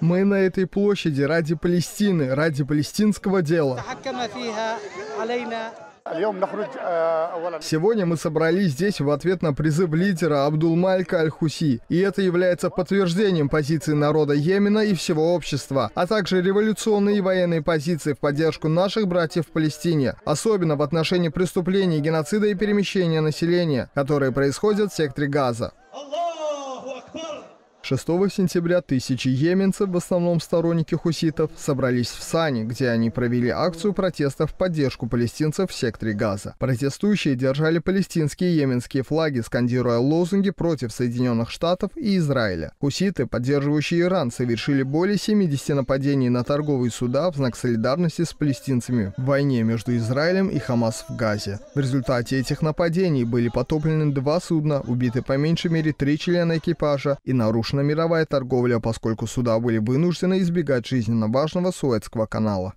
Мы на этой площади ради Палестины, ради палестинского дела. Сегодня мы собрались здесь в ответ на призыв лидера Абдулмалька Аль-Хуси, и это является подтверждением позиции народа Йемена и всего общества, а также революционной и военной позиции в поддержку наших братьев в Палестине, особенно в отношении преступлений, геноцида и перемещения населения, которые происходят в секторе Газа. 6 сентября тысячи йеменцев, в основном сторонники хуситов, собрались в Сане, где они провели акцию протеста в поддержку палестинцев в секторе Газа. Протестующие держали палестинские и йеменские флаги, скандируя лозунги против Соединенных Штатов и Израиля. Хуситы, поддерживающие Иран, совершили более 70 нападений на торговые суда в знак солидарности с палестинцами в войне между Израилем и Хамас в Газе. В результате этих нападений были потоплены два судна, убиты по меньшей мере три члена экипажа и нарушены нарушена мировая торговля, поскольку суда были вынуждены избегать жизненно важного Суэцкого канала.